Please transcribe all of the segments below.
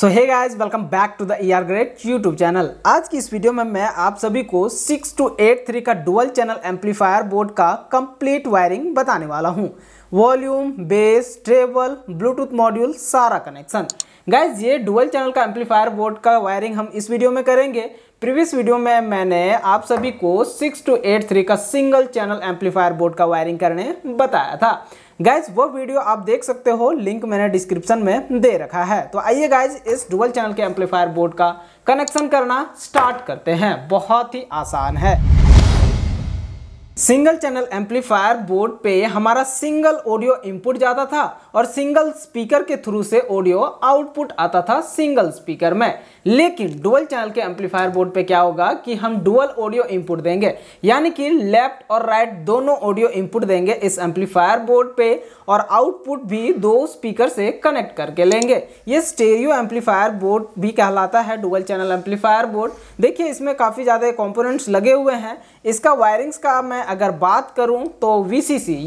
so hey guys welcome back to the E R great YouTube channel आज की इस video में मैं आप सभी को सिक्स टू एट थ्री का डुअल चैनल एम्पलीफायर बोर्ड का कंप्लीट वायरिंग बताने वाला हूँ volume bass treble Bluetooth module सारा कनेक्शन गाइज ये डुअल चैनल का एम्पलीफायर बोर्ड का वायरिंग हम इस वीडियो में करेंगे प्रीवियस वीडियो में मैंने आप सभी को सिक्स टू एट थ्री का सिंगल चैनल एम्पलीफायर बोर्ड का वायरिंग करने बताया था गाइज वो वीडियो आप देख सकते हो लिंक मैंने डिस्क्रिप्शन में दे रखा है तो आइए गाइज इस डुबल चैनल के एम्पलीफायर बोर्ड का कनेक्शन करना स्टार्ट करते हैं बहुत ही आसान है सिंगल चैनल एम्पलीफायर बोर्ड पे हमारा सिंगल ऑडियो इनपुट जाता था और सिंगल स्पीकर के थ्रू से ऑडियो आउटपुट आता था सिंगल स्पीकर में लेकिन डुअल चैनल के एम्पलीफायर बोर्ड पे क्या होगा कि हम डुअल ऑडियो इनपुट देंगे यानी कि लेफ्ट और राइट दोनों ऑडियो इनपुट देंगे इस एम्पलीफायर बोर्ड पे और आउटपुट भी दो स्पीकर से कनेक्ट करके लेंगे ये स्टेरियो एम्पलीफायर बोर्ड भी कहलाता है डुबल चैनल एम्पलीफायर बोर्ड देखिए इसमें काफ़ी ज़्यादा कॉम्पोनेंट्स लगे हुए हैं इसका वायरिंग्स का मैं अगर बात करूँ तो वी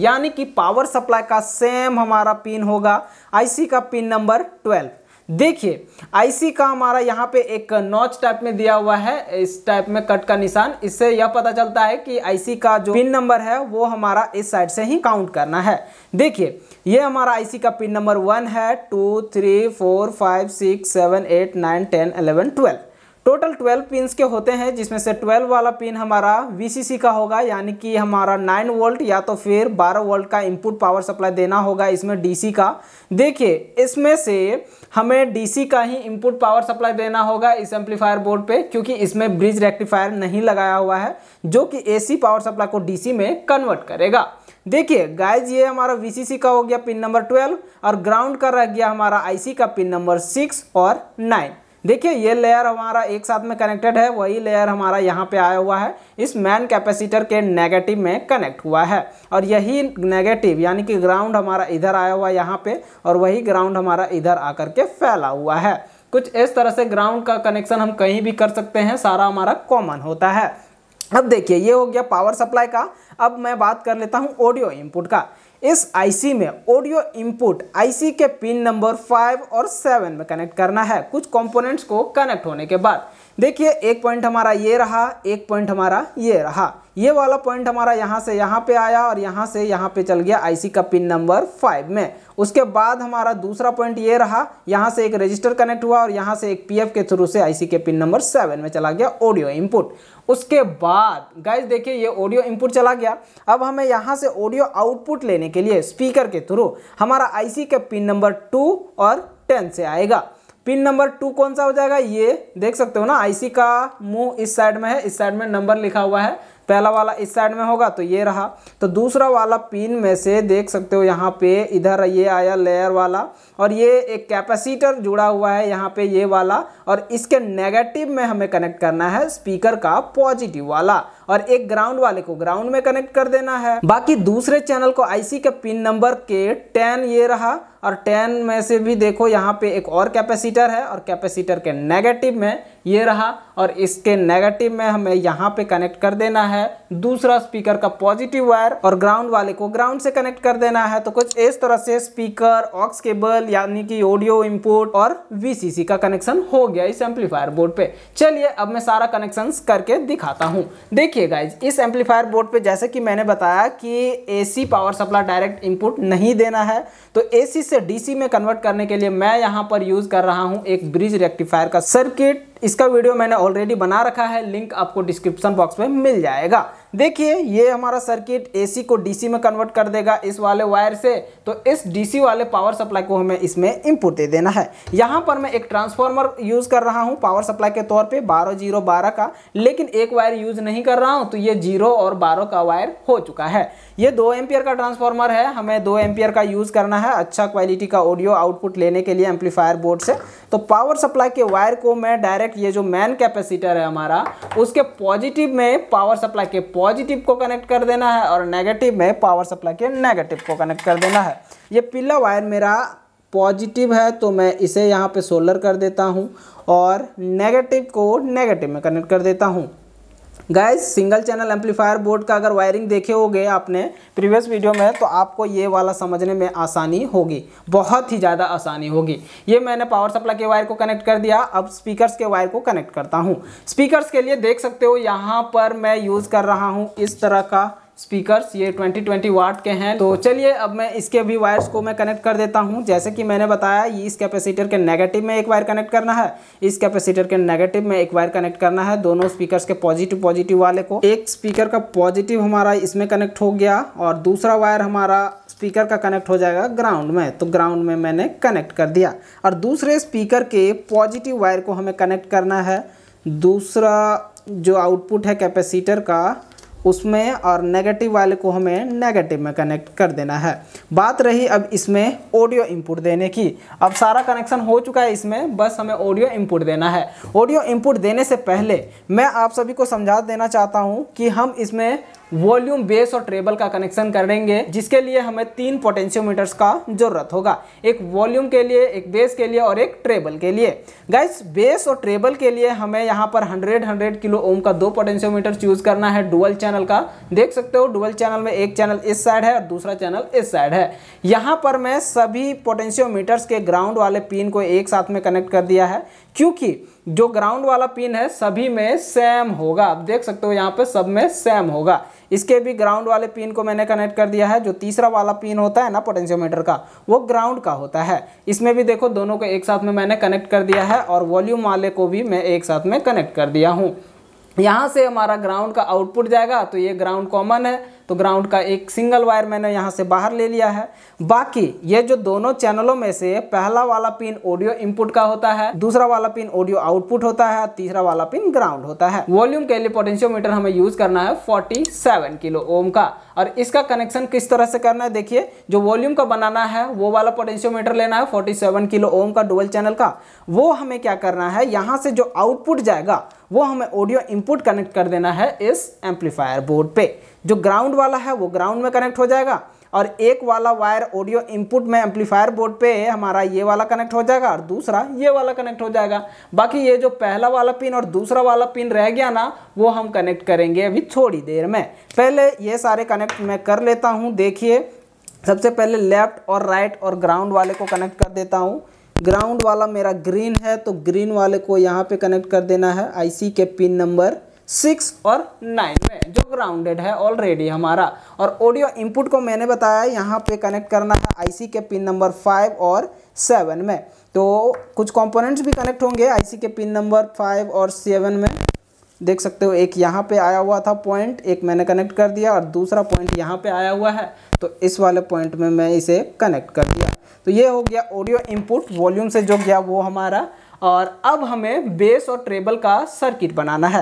यानी कि पावर सप्लाई का सेम हमारा पिन होगा आई का पिन नंबर ट्वेल्व देखिए आईसी का हमारा यहाँ पे एक नॉच टाइप में दिया हुआ है इस टाइप में कट का निशान इससे यह पता चलता है कि आईसी का जो पिन नंबर है वो हमारा इस साइड से ही काउंट करना है देखिए ये हमारा आईसी का पिन नंबर वन है two three four five six seven eight nine ten eleven twelve total twelve pin के होते हैं जिसमें से ट्वेल्व वाला पिन हमारा वी का होगा यानी कि हमारा नाइन वोल्ट या तो फिर बारह वोल्ट का इनपुट पावर सप्लाई देना होगा इसमें डीसी का देखिए इसमें से हमें डीसी का ही इनपुट पावर सप्लाई देना होगा इस एम्पलीफायर बोर्ड पे क्योंकि इसमें ब्रिज रेक्टिफायर नहीं लगाया हुआ है जो कि एसी पावर सप्लाई को डीसी में कन्वर्ट करेगा देखिए गाइज ये हमारा वीसीसी का हो गया पिन नंबर ट्वेल्व और ग्राउंड का रह गया हमारा आईसी का पिन नंबर सिक्स और नाइन देखिए ये लेयर हमारा एक साथ में कनेक्टेड है वही लेयर हमारा यहाँ पे आया हुआ है इस मैन कैपेसिटर के नेगेटिव में कनेक्ट हुआ है और यही नेगेटिव यानी कि ग्राउंड हमारा इधर आया हुआ है यहाँ पे और वही ग्राउंड हमारा इधर आकर के फैला हुआ है कुछ इस तरह से ग्राउंड का कनेक्शन हम कहीं भी कर सकते हैं सारा हमारा कॉमन होता है अब देखिए ये हो गया पावर सप्लाई का अब मैं बात कर लेता हूँ ऑडियो इनपुट का इस आईसी में ऑडियो इनपुट आईसी के पिन नंबर फाइव और सेवन में कनेक्ट करना है कुछ कंपोनेंट्स को कनेक्ट होने के बाद देखिए एक पॉइंट हमारा ये रहा एक पॉइंट हमारा ये रहा ये वाला पॉइंट हमारा यहाँ से यहाँ पे आया और यहाँ से यहाँ पे चल गया आईसी का पिन नंबर फाइव में उसके बाद हमारा दूसरा पॉइंट ये रहा यहाँ से एक रजिस्टर कनेक्ट हुआ और यहाँ से एक पीएफ के थ्रू से आईसी के पिन नंबर सेवन में चला गया ऑडियो इनपुट उसके बाद गाइज देखिए ये ऑडियो इनपुट चला गया अब हमें यहाँ से ऑडियो आउटपुट लेने के लिए स्पीकर के थ्रू हमारा आई का पिन नंबर टू और टेन से आएगा पिन नंबर टू कौन सा हो जाएगा ये देख सकते हो ना आईसी का मुंह इस साइड में है इस साइड में नंबर लिखा हुआ है पहला वाला इस साइड में होगा तो ये रहा तो दूसरा वाला पिन में से देख सकते हो यहाँ पे इधर ये आया लेयर वाला और ये एक कैपेसिटर जुड़ा हुआ है यहाँ पे ये वाला और इसके नेगेटिव में हमें कनेक्ट करना है स्पीकर का पॉजिटिव वाला और एक ग्राउंड वाले को ग्राउंड में कनेक्ट कर देना है बाकी दूसरे चैनल को आईसी के पिन नंबर के टेन ये रहा और टेन में से भी देखो यहाँ पे एक और कैपेसिटर है और कैपेसिटर के नेगेटिव में ये रहा और इसके नेगेटिव में हमें यहाँ पे कनेक्ट कर देना है है दूसरा स्पीकर का पॉजिटिव वायर और ग्राउंड वाले को ग्राउंड से कनेक्ट कर देना है तो कुछ इस तरह से स्पीकर ऑक्स केबल यानी कि ऑडियो इनपुट और वीसीसी का कनेक्शन हो गया इस एम्पलीफायर बोर्ड पे चलिए अब मैं सारा कनेक्शन करके दिखाता हूँ देखिए गाइज इस एम्पलीफायर बोर्ड पे जैसे कि मैंने बताया कि A power supply direct input नहीं देना है तो ए से डी में कन्वर्ट करने के लिए मैं यहाँ पर यूज कर रहा हूँ एक ब्रिज रेक्टिफायर का सर्किट इसका वीडियो मैंने ऑलरेडी बना रखा है लिंक आपको डिस्क्रिप्शन बॉक्स में मिल जाएगा जाएगा देखिए ये हमारा सर्किट एसी को डीसी में कन्वर्ट कर देगा इस वाले वायर से तो इस डीसी वाले पावर सप्लाई को हमें इसमें इनपुट दे देना है यहाँ पर मैं एक ट्रांसफार्मर यूज़ कर रहा हूँ पावर सप्लाई के तौर पे बारह जीरो बारह का लेकिन एक वायर यूज़ नहीं कर रहा हूँ तो ये जीरो और बारह का वायर हो चुका है ये दो एम्पियर का ट्रांसफार्मर है हमें दो एम्पियर का यूज़ करना है अच्छा क्वालिटी का ऑडियो आउटपुट लेने के लिए एम्पलीफायर बोर्ड से तो पावर सप्लाई के वायर को मैं डायरेक्ट ये जो मैन कैपेसिटर है हमारा उसके पॉजिटिव में पावर सप्लाई के पॉजिटिव को कनेक्ट कर देना है और नेगेटिव में पावर सप्लाई के नेगेटिव को कनेक्ट कर देना है ये पीला वायर मेरा पॉजिटिव है तो मैं इसे यहाँ पे सोलर कर देता हूँ और नेगेटिव को नेगेटिव में कनेक्ट कर देता हूँ guys single channel amplifier board का अगर वायरिंग देखे होगे आपने प्रीवियस वीडियो में तो आपको ये वाला समझने में आसानी होगी बहुत ही ज़्यादा आसानी होगी ये मैंने पावर सप्लाई के वायर को कनेक्ट कर दिया अब स्पीकर्स के वायर को कनेक्ट करता हूँ स्पीकर्स के लिए देख सकते हो यहाँ पर मैं यूज़ कर रहा हूँ इस तरह का स्पीकर्स ये 2020 वाट के हैं तो चलिए अब मैं इसके भी वायर्स को मैं कनेक्ट कर देता हूँ जैसे कि मैंने बताया इस कैपेसिटर के नेगेटिव में एक वायर कनेक्ट करना है इस कैपेसिटर के नेगेटिव में एक वायर कनेक्ट करना है दोनों स्पीकर्स के पॉजिटिव पॉजिटिव वाले को एक स्पीकर का पॉजिटिव हमारा इसमें कनेक्ट हो गया और दूसरा वायर हमारा स्पीकर का कनेक्ट हो जाएगा ग्राउंड में तो ग्राउंड में मैंने कनेक्ट कर दिया और दूसरे स्पीकर के पॉजिटिव वायर को हमें कनेक्ट करना है दूसरा जो आउटपुट है कैपेसिटर का उसमें और नेगेटिव वाले को हमें नेगेटिव में कनेक्ट कर देना है बात रही अब इसमें ऑडियो इनपुट देने की अब सारा कनेक्शन हो चुका है इसमें बस हमें ऑडियो इनपुट देना है ऑडियो इनपुट देने से पहले मैं आप सभी को समझा देना चाहता हूँ कि हम इसमें वॉल्यूम बेस और ट्रेबल का कनेक्शन करेंगे जिसके लिए हमें तीन पोटेंशियोमीटर्स का जरूरत होगा एक वॉल्यूम के लिए एक बेस के लिए और एक ट्रेबल के लिए गाइस बेस और ट्रेबल के लिए हमें यहाँ पर 100 100 किलो ओम का दो पोटेंशियोमीटर चूज करना है डुअल चैनल का देख सकते हो डुअल चैनल में एक चैनल इस साइड है और दूसरा चैनल इस साइड है यहाँ पर मैं सभी पोटेंशियोमीटर्स के ग्राउंड वाले पिन को एक साथ में कनेक्ट कर दिया है क्योंकि जो ग्राउंड वाला पिन है सभी में सेम होगा आप देख सकते हो यहाँ पर सब में सेम होगा इसके भी ग्राउंड वाले पिन को मैंने कनेक्ट कर दिया है जो तीसरा वाला पिन होता है ना पोटेंशियोमीटर का वो ग्राउंड का होता है इसमें भी देखो दोनों को एक साथ में मैंने कनेक्ट कर दिया है और वॉल्यूम वाले को भी मैं एक साथ में कनेक्ट कर दिया हूँ यहाँ से हमारा ग्राउंड का आउटपुट जाएगा तो ये ग्राउंड कॉमन है तो ग्राउंड का एक सिंगल वायर मैंने यहाँ से बाहर ले लिया है बाकी ये जो दोनों चैनलों में से पहला वाला पिन ऑडियो इनपुट का होता है दूसरा वाला पिन ऑडियो आउटपुट होता है तीसरा वाला पिन ग्राउंड होता है वॉल्यूम के लिए पोटेंशियोमीटर हमें यूज करना है 47 किलो ओम का और इसका कनेक्शन किस तरह से करना है देखिए जो वॉल्यूम का बनाना है वो वाला पोटेंशियोमीटर लेना है 47 किलो ओम का डुबल चैनल का वो हमें क्या करना है यहाँ से जो आउटपुट जाएगा वो हमें ऑडियो इनपुट कनेक्ट कर देना है इस एम्पलीफायर बोर्ड पे जो ग्राउंड वाला है वो ग्राउंड में कनेक्ट हो जाएगा और एक वाला वायर ऑडियो इनपुट में एम्पलीफायर बोर्ड पे हमारा ये वाला कनेक्ट हो जाएगा और दूसरा ये वाला कनेक्ट हो जाएगा बाकी ये जो पहला वाला पिन और दूसरा वाला पिन रह गया ना वो हम कनेक्ट करेंगे अभी थोड़ी देर में पहले ये सारे कनेक्ट मैं कर लेता हूँ देखिए सबसे पहले लेफ्ट और राइट और ग्राउंड वाले को कनेक्ट कर देता हूँ ग्राउंड वाला मेरा ग्रीन है तो ग्रीन वाले को यहाँ पे कनेक्ट कर देना है आईसी के पिन नंबर सिक्स और नाइन में जो ग्राउंडेड है ऑलरेडी हमारा और ऑडियो इनपुट को मैंने बताया यहाँ पे कनेक्ट करना है आईसी के पिन नंबर फाइव और सेवन में तो कुछ कंपोनेंट्स भी कनेक्ट होंगे आईसी के पिन नंबर फाइव और सेवन में देख सकते हो एक यहाँ पे आया हुआ था पॉइंट एक मैंने कनेक्ट कर दिया और दूसरा पॉइंट यहाँ पे आया हुआ है तो इस वाले पॉइंट में मैं इसे कनेक्ट कर दिया तो ये हो गया ऑडियो इनपुट वॉल्यूम से जो गया वो हमारा और अब हमें बेस और ट्रेबल का सर्किट बनाना है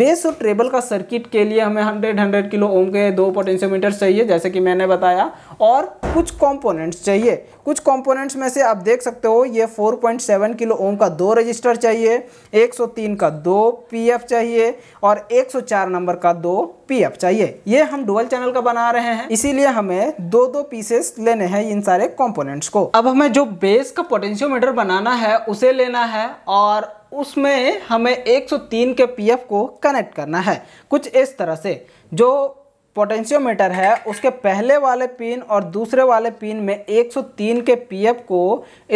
बेस और ट्रेबल का सर्किट के लिए हमें हंड्रेड हंड्रेड किलो ओम के दो पोटेंशियोमीटर चाहिए जैसे कि मैंने बताया और कुछ कंपोनेंट्स चाहिए कुछ कंपोनेंट्स में से आप देख सकते हो ये 4.7 किलो ओम का दो रजिस्टर चाहिए 103 का दो पीएफ चाहिए और 104 नंबर का दो पीएफ चाहिए ये हम डुअल चैनल का बना रहे हैं इसीलिए हमें दो दो पीसेस लेने हैं इन सारे कंपोनेंट्स को अब हमें जो बेस का पोटेंशियोमीटर बनाना है उसे लेना है और उसमें हमें 103 के पीएफ को कनेक्ट करना है कुछ इस तरह से जो पोटेंशियोमीटर है उसके पहले वाले पिन और दूसरे वाले पिन में 103 के पीएफ को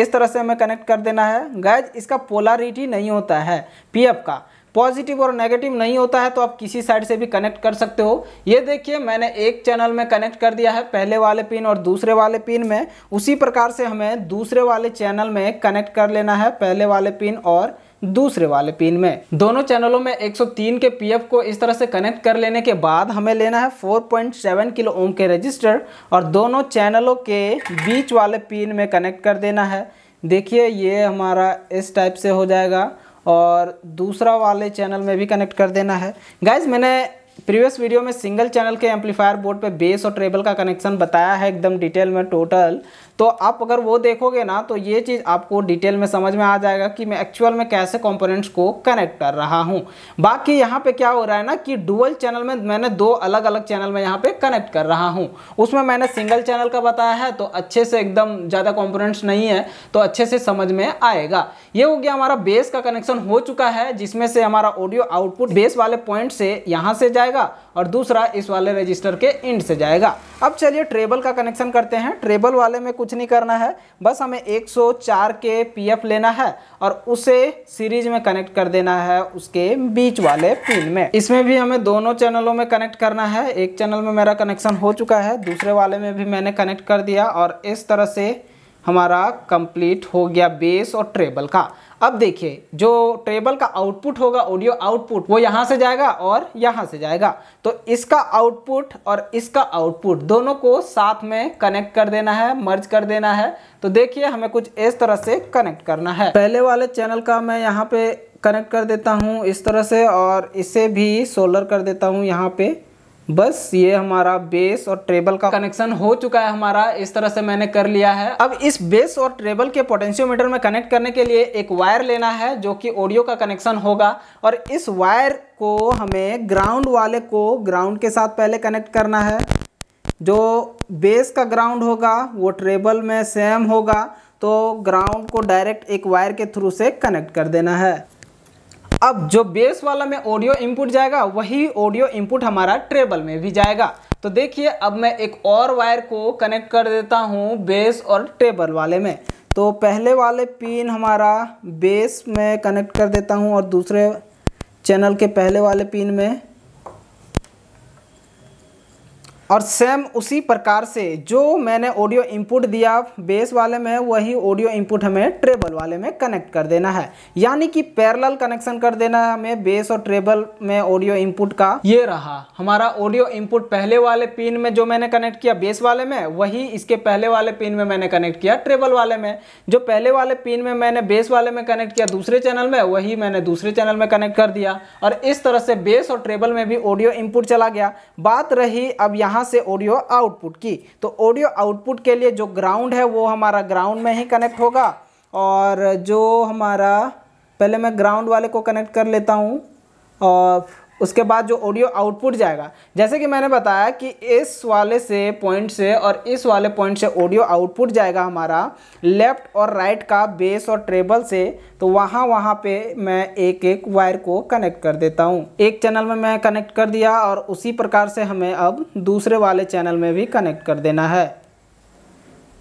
इस तरह से हमें कनेक्ट कर देना है गैज इसका पोलारिटी नहीं होता है पीएफ का पॉजिटिव और नेगेटिव नहीं होता है तो आप किसी साइड से भी कनेक्ट कर सकते हो ये देखिए मैंने एक चैनल में कनेक्ट कर दिया है पहले वाले पिन और दूसरे वाले पिन में उसी प्रकार से हमें दूसरे वाले चैनल में कनेक्ट कर लेना है पहले वाले पिन और दूसरे वाले पिन में दोनों चैनलों में 103 के पीएफ को इस तरह से कनेक्ट कर लेने के बाद हमें लेना है 4.7 किलो ओम के रजिस्टर और दोनों चैनलों के बीच वाले पिन में कनेक्ट कर देना है देखिए ये हमारा इस टाइप से हो जाएगा और दूसरा वाले चैनल में भी कनेक्ट कर देना है गाइज मैंने प्रीवियस वीडियो में सिंगल चैनल के एम्पलीफायर बोर्ड पे बेस और ट्रेबल का कनेक्शन बताया है एकदम डिटेल में टोटल तो आप अगर वो देखोगे ना तो ये चीज़ आपको डिटेल में समझ में आ जाएगा कि मैं एक्चुअल में कैसे कंपोनेंट्स को कनेक्ट कर रहा हूँ बाकी यहाँ पे क्या हो रहा है ना कि डुअल चैनल में मैंने दो अलग अलग चैनल में यहाँ पे कनेक्ट कर रहा हूँ उसमें मैंने सिंगल चैनल का बताया है तो अच्छे से एकदम ज़्यादा कॉम्पोनेंट्स नहीं है तो अच्छे से समझ में आएगा ये हो गया हमारा बेस का कनेक्शन हो चुका है जिसमें से हमारा ऑडियो आउटपुट बेस वाले पॉइंट से यहाँ से जाएगा और दूसरा इस वाले रजिस्टर के इंड से जाएगा अब चलिए ट्रेबल का कनेक्शन करते हैं ट्रेबल वाले में कुछ कुछ नहीं करना है बस हमें 104 के पीएफ लेना है और उसे सीरीज में कनेक्ट कर देना है उसके बीच वाले पिन में इसमें भी हमें दोनों चैनलों में कनेक्ट करना है एक चैनल में मेरा कनेक्शन हो चुका है दूसरे वाले में भी मैंने कनेक्ट कर दिया और इस तरह से हमारा कंप्लीट हो गया बेस और ट्रेबल का अब देखिए जो टेबल का आउटपुट होगा ऑडियो आउटपुट वो यहाँ से जाएगा और यहाँ से जाएगा तो इसका आउटपुट और इसका आउटपुट दोनों को साथ में कनेक्ट कर देना है मर्ज कर देना है तो देखिए हमें कुछ इस तरह से कनेक्ट करना है पहले वाले चैनल का मैं यहाँ पे कनेक्ट कर देता हूँ इस तरह से और इसे भी सोलर कर देता हूँ यहाँ पे बस ये हमारा बेस और ट्रेबल का कनेक्शन हो चुका है हमारा इस तरह से मैंने कर लिया है अब इस बेस और ट्रेबल के पोटेंशियोमीटर में कनेक्ट करने के लिए एक वायर लेना है जो कि ऑडियो का कनेक्शन होगा और इस वायर को हमें ग्राउंड वाले को ग्राउंड के साथ पहले कनेक्ट करना है जो बेस का ग्राउंड होगा वो ट्रेबल में सेम होगा तो ग्राउंड को डायरेक्ट एक वायर के थ्रू से कनेक्ट कर देना है अब जो बेस वाला में ऑडियो इनपुट जाएगा वही ऑडियो इनपुट हमारा ट्रेबल में भी जाएगा तो देखिए अब मैं एक और वायर को कनेक्ट कर देता हूँ बेस और ट्रेबल वाले में तो पहले वाले पिन हमारा बेस में कनेक्ट कर देता हूँ और दूसरे चैनल के पहले वाले पिन में और सेम उसी प्रकार से जो मैंने ऑडियो इनपुट दिया बेस वाले में वही ऑडियो इनपुट हमें ट्रेबल वाले में कनेक्ट कर देना है यानी कि पैरेलल कनेक्शन कर देना है हमें बेस और ट्रेबल में ऑडियो इनपुट का ये रहा हमारा ऑडियो इनपुट पहले वाले पिन में जो मैंने कनेक्ट किया बेस वाले में वही इसके पहले वाले पिन में मैंने कनेक्ट किया ट्रेबल वाले में जो पहले वाले पिन में मैंने बेस वाले में कनेक्ट किया दूसरे चैनल में वही मैंने दूसरे चैनल में कनेक्ट कर दिया और इस तरह से बेस और ट्रेबल में भी ऑडियो इनपुट चला गया बात रही अब यहाँ यहाँ से ऑडियो आउटपुट की तो ऑडियो आउटपुट के लिए जो ग्राउंड है वो हमारा ग्राउंड में ही कनेक्ट होगा और जो हमारा पहले मैं ग्राउंड वाले को कनेक्ट कर लेता हूँ और उसके बाद जो ऑडियो आउटपुट जाएगा जैसे कि मैंने बताया कि इस वाले से पॉइंट से और इस वाले पॉइंट से ऑडियो आउटपुट जाएगा हमारा लेफ्ट और राइट का बेस और ट्रेबल से तो वहाँ वहाँ पे मैं एक एक वायर को कनेक्ट कर देता हूँ एक चैनल में मैं कनेक्ट कर दिया और उसी प्रकार से हमें अब दूसरे वाले चैनल में भी कनेक्ट कर देना है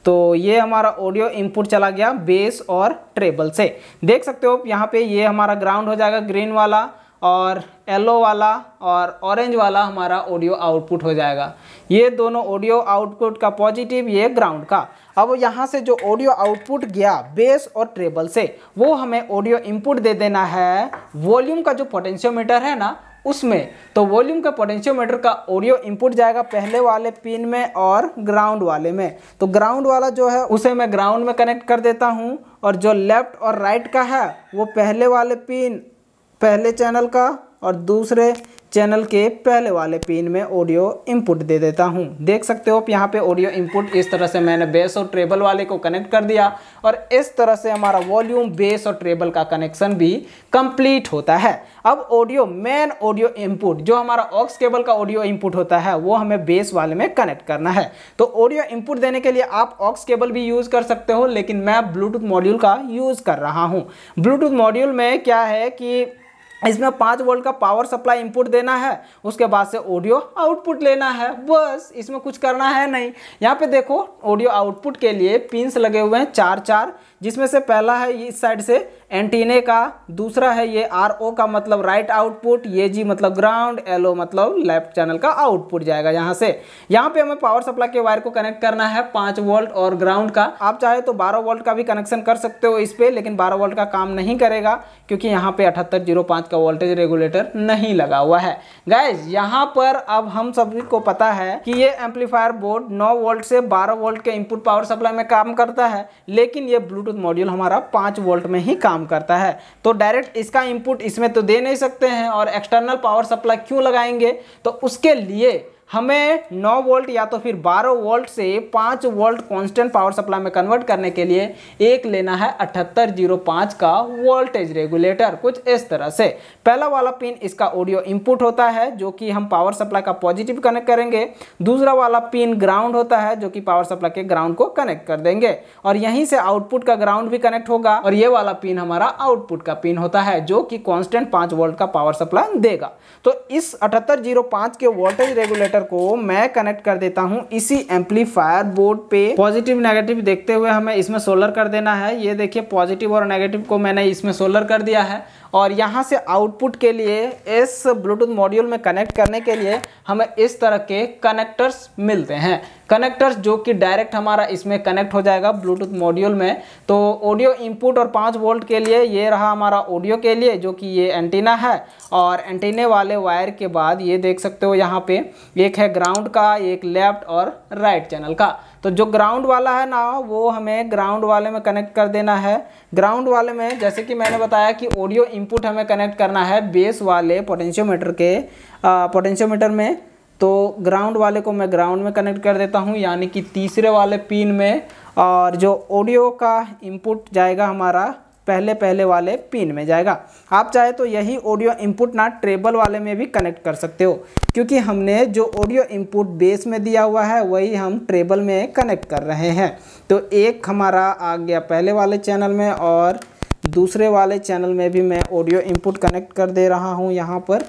तो ये हमारा ऑडियो इनपुट चला गया बेस और ट्रेबल से देख सकते हो यहाँ पे ये हमारा ग्राउंड हो जाएगा ग्रीन वाला और येलो वाला और ऑरेंज वाला हमारा ऑडियो आउटपुट हो जाएगा ये दोनों ऑडियो आउटपुट का पॉजिटिव ये ग्राउंड का अब यहाँ से जो ऑडियो आउटपुट गया बेस और ट्रेबल से वो हमें ऑडियो इनपुट दे देना है वॉल्यूम का जो पोटेंशियोमीटर है ना उसमें तो वॉल्यूम का पोटेंशियोमीटर का ऑडियो इनपुट जाएगा पहले वाले पिन में और ग्राउंड वाले में तो ग्राउंड वाला जो है उसे मैं ग्राउंड में कनेक्ट कर देता हूँ और जो लेफ्ट और राइट का है वो पहले वाले पिन पहले चैनल का और दूसरे चैनल के पहले वाले पिन में ऑडियो इनपुट दे देता हूं देख सकते हो आप यहाँ पे ऑडियो इनपुट इस तरह से मैंने बेस और ट्रेबल वाले को कनेक्ट कर दिया और इस तरह से हमारा वॉल्यूम बेस और ट्रेबल का कनेक्शन भी कंप्लीट होता है अब ऑडियो मेन ऑडियो इनपुट जो हमारा ऑक्स केबल का ऑडियो इनपुट होता है वो हमें बेस वाले में कनेक्ट करना है तो ऑडियो इनपुट देने के लिए आप ऑक्स केबल भी यूज़ कर सकते हो लेकिन मैं ब्लूटूथ मॉड्यूल का यूज़ कर रहा हूँ ब्लूटूथ मॉड्यूल में क्या है कि इसमें पाँच वोल्ट का पावर सप्लाई इनपुट देना है उसके बाद से ऑडियो आउटपुट लेना है बस इसमें कुछ करना है नहीं यहाँ पे देखो ऑडियो आउटपुट के लिए पिंस लगे हुए हैं चार चार जिसमें से पहला है ये इस साइड से एंटीने का दूसरा है ये आर ओ का मतलब राइट आउटपुट ये जी मतलब ग्राउंड एल ओ मतलब लेफ्ट चैनल का आउटपुट जाएगा यहाँ से यहाँ पे हमें पावर सप्लाई के वायर को कनेक्ट करना है पाँच वोल्ट और ग्राउंड का आप चाहे तो बारह वोल्ट का भी कनेक्शन कर सकते हो इस पर लेकिन बारह वोल्ट का काम नहीं करेगा क्योंकि यहाँ पे अठहत्तर जीरो पांच का वोल्टेज रेगुलेटर नहीं लगा हुआ है गैज यहाँ पर अब हम सभी को पता है कि ये एम्पलीफायर बोर्ड नौ वोल्ट से बारह वोल्ट के इनपुट पावर सप्लाई में काम करता है लेकिन ये ब्लूटूथ ब्लूटूथ मॉड्यूल हमारा पाँच वोल्ट में ही काम करता है तो डायरेक्ट इसका इनपुट इसमें तो दे नहीं सकते हैं और एक्सटर्नल पावर सप्लाई क्यों लगाएंगे तो उसके लिए हमें 9 वोल्ट या तो फिर 12 वोल्ट से 5 वोल्ट कांस्टेंट पावर सप्लाई में कन्वर्ट करने के लिए एक लेना है अठहत्तर जीरो का वोल्टेज रेगुलेटर कुछ इस तरह से पहला वाला पिन इसका ऑडियो इनपुट होता है जो कि हम पावर सप्लाई का पॉजिटिव कनेक्ट करेंगे दूसरा वाला पिन ग्राउंड होता है जो कि पावर सप्लाई के ग्राउंड को कनेक्ट कर देंगे और यहीं से आउटपुट का ग्राउंड भी कनेक्ट होगा और ये वाला पिन हमारा आउटपुट का पिन होता है जो कि कॉन्स्टेंट पाँच वोल्ट का पावर सप्लाई देगा तो इस अठहत्तर के वोल्टेज रेगुलेटर को मैं कनेक्ट कर देता हूँ इसी एम्पलीफायर बोर्ड पे पॉजिटिव नेगेटिव देखते हुए हमें इसमें सोलर कर देना है ये देखिए पॉजिटिव और नेगेटिव को मैंने इसमें सोलर कर दिया है और यहाँ से आउटपुट के लिए इस ब्लूटूथ मॉड्यूल में कनेक्ट करने के लिए हमें इस तरह के कनेक्टर्स मिलते हैं कनेक्टर्स जो कि डायरेक्ट हमारा इसमें कनेक्ट हो जाएगा ब्लूटूथ मॉड्यूल में तो ऑडियो इनपुट और पाँच वोल्ट के लिए ये रहा हमारा ऑडियो के लिए जो कि ये एंटीना है और एंटीने वाले वायर के बाद ये देख सकते हो यहाँ पे एक है ग्राउंड का एक लेफ्ट और राइट चैनल का तो जो ग्राउंड वाला है ना वो हमें ग्राउंड वाले में कनेक्ट कर देना है ग्राउंड वाले में जैसे कि मैंने बताया कि ऑडियो इनपुट हमें कनेक्ट करना है बेस वाले पोटेंशियोमीटर के पोटेंशियोमीटर में तो ग्राउंड वाले को मैं ग्राउंड में कनेक्ट कर देता हूँ यानी कि तीसरे वाले पिन में और जो ऑडियो का इनपुट जाएगा हमारा पहले पहले वाले पिन में जाएगा आप चाहे तो यही ऑडियो इनपुट ना ट्रेबल वाले में भी कनेक्ट कर सकते हो क्योंकि हमने जो ऑडियो इनपुट बेस में दिया हुआ है वही हम ट्रेबल में कनेक्ट कर रहे हैं तो एक हमारा आ गया पहले वाले चैनल में और दूसरे वाले चैनल में भी मैं ऑडियो इनपुट कनेक्ट कर दे रहा हूँ यहाँ पर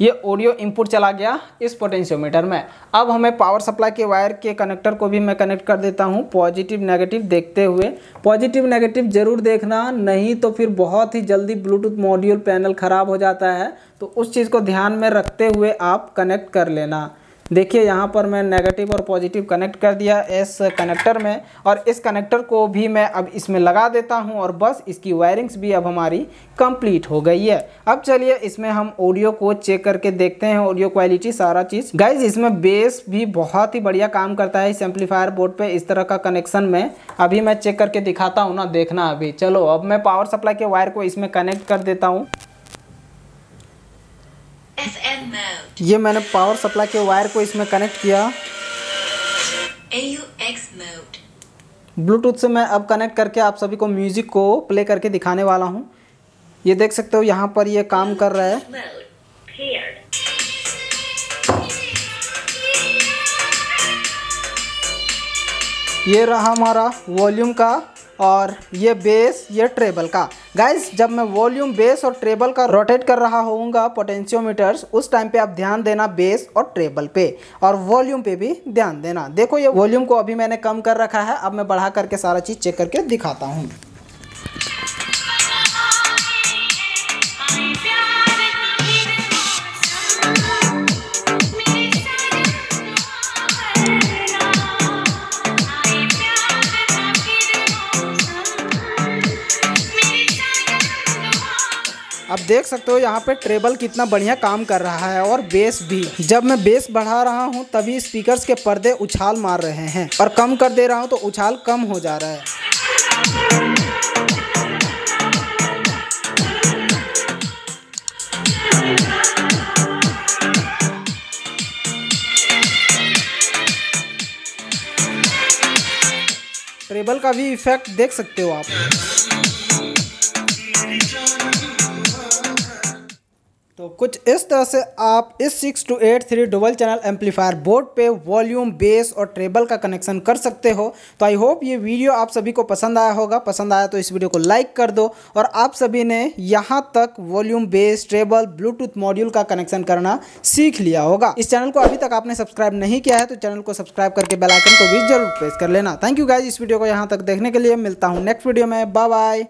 ये ऑडियो इनपुट चला गया इस पोटेंशियोमीटर में अब हमें पावर सप्लाई के वायर के कनेक्टर को भी मैं कनेक्ट कर देता हूँ पॉजिटिव नेगेटिव देखते हुए पॉजिटिव नेगेटिव ज़रूर देखना नहीं तो फिर बहुत ही जल्दी ब्लूटूथ मॉड्यूल पैनल ख़राब हो जाता है तो उस चीज़ को ध्यान में रखते हुए आप कनेक्ट कर लेना देखिए यहाँ पर मैं नेगेटिव और पॉजिटिव कनेक्ट कर दिया इस कनेक्टर में और इस कनेक्टर को भी मैं अब इसमें लगा देता हूँ और बस इसकी वायरिंग्स भी अब हमारी कंप्लीट हो गई है अब चलिए इसमें हम ऑडियो को चेक करके देखते हैं ऑडियो क्वालिटी सारा चीज़ गाइज इसमें बेस भी बहुत ही बढ़िया काम करता है इस एम्पलीफायर बोर्ड पर इस तरह का कनेक्शन में अभी मैं चेक करके दिखाता हूँ ना देखना अभी चलो अब मैं पावर सप्लाई के वायर को इसमें कनेक्ट कर देता हूँ ये मैंने पावर सप्लाई के वायर को इसमें कनेक्ट किया ब्लूटूथ से मैं अब कनेक्ट करके आप सभी को म्यूज़िक को प्ले करके दिखाने वाला हूँ ये देख सकते हो यहाँ पर ये काम कर रहा है ये रहा हमारा वॉल्यूम का और ये बेस ये ट्रेबल का गाइज जब मैं वॉल्यूम बेस और ट्रेबल का रोटेट कर रहा होऊंगा पोटेंशियोमीटर्स उस टाइम पे आप ध्यान देना बेस और ट्रेबल पे और वॉल्यूम पे भी ध्यान देना देखो ये वॉल्यूम को अभी मैंने कम कर रखा है अब मैं बढ़ा करके सारा चीज़ चेक करके दिखाता हूँ देख सकते हो यहाँ पे ट्रेबल कितना बढ़िया काम कर रहा है और बेस भी जब मैं बेस बढ़ा रहा हूँ तभी स्पीकर्स के पर्दे उछाल मार रहे हैं और कम कर दे रहा हूँ तो उछाल कम हो जा रहा है ट्रेबल का भी इफेक्ट देख सकते हो आप तो कुछ इस तरह से आप इस six two eight three double channel amplifier board पे वॉल्यूम बेस और ट्रेबल का कनेक्शन कर सकते हो तो आई होप ये वीडियो आप सभी को पसंद आया होगा पसंद आया तो इस वीडियो को लाइक कर दो और आप सभी ने यहाँ तक volume bass treble Bluetooth module का कनेक्शन करना सीख लिया होगा इस चैनल को अभी तक आपने सब्सक्राइब नहीं किया है तो चैनल को सब्सक्राइब करके बेलाइकन को भी जरूर प्रेस कर लेना थैंक यू गाइज इस वीडियो को यहाँ तक देखने के लिए मिलता हूँ नेक्स्ट वीडियो में बाय बाय